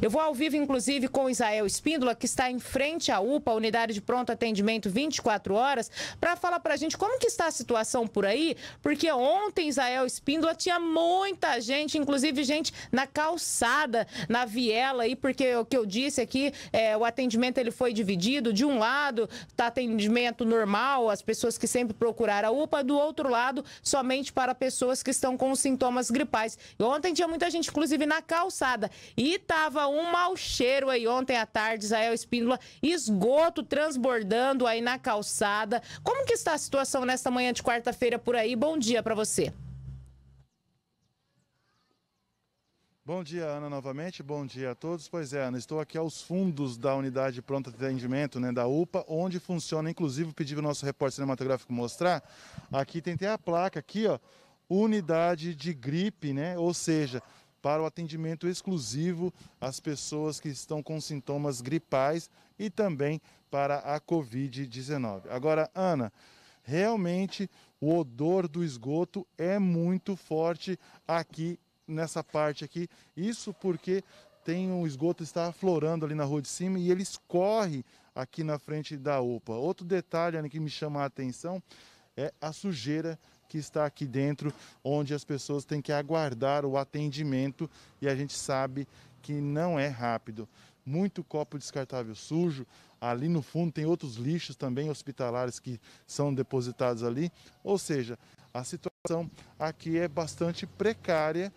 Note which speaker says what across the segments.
Speaker 1: Eu vou ao vivo, inclusive, com Israel Espíndola, que está em frente à UPA, unidade de pronto atendimento 24 horas, para falar para a gente como que está a situação por aí, porque ontem Israel Espíndola tinha muita gente, inclusive gente na calçada, na viela aí, porque o que eu disse aqui, é, o atendimento ele foi dividido, de um lado está atendimento normal, as pessoas que sempre procuraram a UPA, do outro lado somente para pessoas que estão com sintomas gripais. E ontem tinha muita gente, inclusive, na calçada e estava um mau cheiro aí ontem à tarde, Israel Espíndola, esgoto transbordando aí na calçada. Como que está a situação nesta manhã de quarta-feira por aí? Bom dia para você.
Speaker 2: Bom dia, Ana, novamente. Bom dia a todos. Pois é, Ana, estou aqui aos fundos da unidade de pronto atendimento, né, da UPA, onde funciona, inclusive, pedi o nosso repórter cinematográfico mostrar. Aqui tem até a placa aqui, ó, unidade de gripe, né? Ou seja, para o atendimento exclusivo às pessoas que estão com sintomas gripais e também para a Covid-19. Agora, Ana, realmente o odor do esgoto é muito forte aqui nessa parte aqui. Isso porque tem um esgoto está aflorando ali na rua de cima e ele escorre aqui na frente da UPA. Outro detalhe Ana, que me chama a atenção é a sujeira que está aqui dentro, onde as pessoas têm que aguardar o atendimento e a gente sabe que não é rápido. Muito copo descartável sujo, ali no fundo tem outros lixos também hospitalares que são depositados ali, ou seja, a situação aqui é bastante precária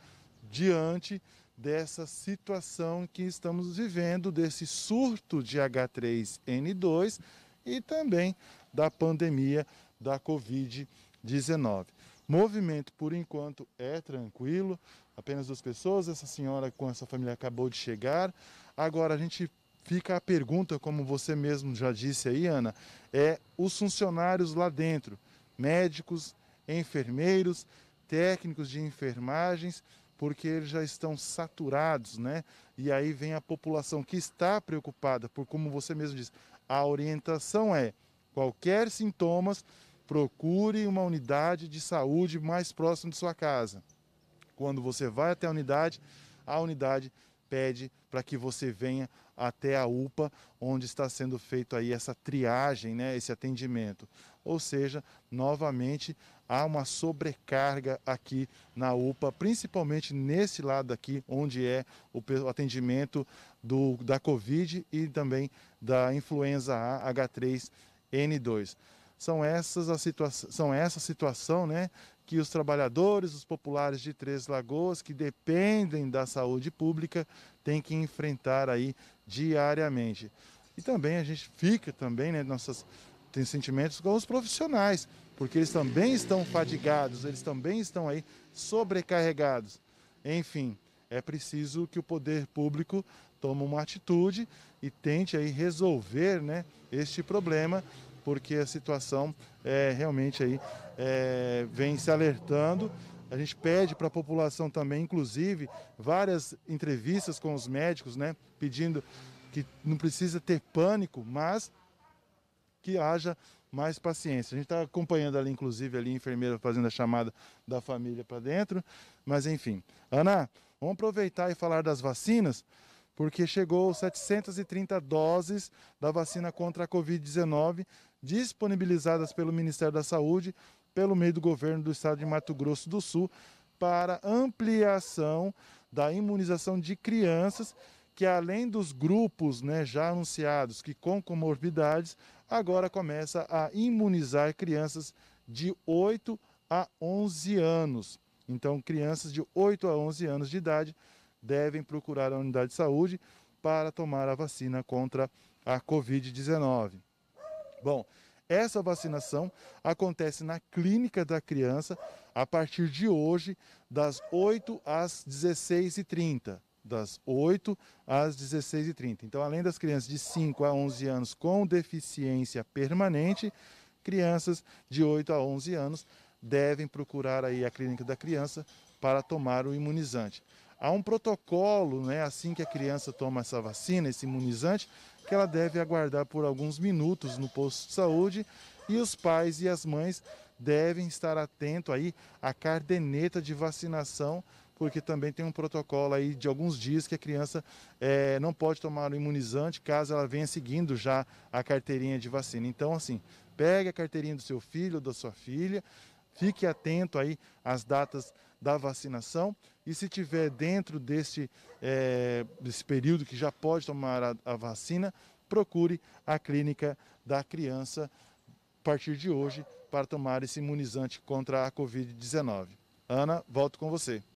Speaker 2: diante dessa situação que estamos vivendo, desse surto de H3N2 e também da pandemia da Covid-19. Movimento, por enquanto, é tranquilo, apenas duas pessoas. Essa senhora com essa família acabou de chegar. Agora a gente fica a pergunta, como você mesmo já disse aí, Ana, é os funcionários lá dentro, médicos, enfermeiros, técnicos de enfermagens, porque eles já estão saturados, né? E aí vem a população que está preocupada, por como você mesmo disse, a orientação é qualquer sintomas procure uma unidade de saúde mais próxima de sua casa. Quando você vai até a unidade, a unidade pede para que você venha até a UPA, onde está sendo feito aí essa triagem, né, esse atendimento. Ou seja, novamente há uma sobrecarga aqui na UPA, principalmente nesse lado aqui, onde é o atendimento do, da Covid e também da influenza A H3N2. São, essas a situa são essa situação né, que os trabalhadores, os populares de Três Lagoas, que dependem da saúde pública, têm que enfrentar aí diariamente. E também a gente fica também, né, nossas, tem sentimentos com os profissionais, porque eles também estão fadigados, eles também estão aí sobrecarregados. Enfim, é preciso que o poder público tome uma atitude e tente aí resolver né, este problema porque a situação é, realmente aí, é, vem se alertando. A gente pede para a população também, inclusive, várias entrevistas com os médicos, né, pedindo que não precisa ter pânico, mas que haja mais paciência. A gente está acompanhando ali, inclusive, ali a enfermeira fazendo a chamada da família para dentro, mas enfim. Ana, vamos aproveitar e falar das vacinas porque chegou 730 doses da vacina contra a Covid-19 disponibilizadas pelo Ministério da Saúde pelo meio do governo do estado de Mato Grosso do Sul para ampliação da imunização de crianças que além dos grupos né, já anunciados que com comorbidades, agora começa a imunizar crianças de 8 a 11 anos. Então, crianças de 8 a 11 anos de idade devem procurar a unidade de saúde para tomar a vacina contra a Covid-19. Bom, essa vacinação acontece na clínica da criança a partir de hoje, das 8 às 16h30. Das 8 às 16h30. Então, além das crianças de 5 a 11 anos com deficiência permanente, crianças de 8 a 11 anos devem procurar aí a clínica da criança para tomar o imunizante. Há um protocolo, né, assim que a criança toma essa vacina, esse imunizante, que ela deve aguardar por alguns minutos no posto de saúde e os pais e as mães devem estar atentos aí à cardeneta de vacinação, porque também tem um protocolo aí de alguns dias que a criança é, não pode tomar o imunizante caso ela venha seguindo já a carteirinha de vacina. Então, assim, pegue a carteirinha do seu filho ou da sua filha, Fique atento aí às datas da vacinação e se tiver dentro desse, é, eh, desse período que já pode tomar a, a vacina, procure a clínica da criança a partir de hoje para tomar esse imunizante contra a Covid-19. Ana, volto com você.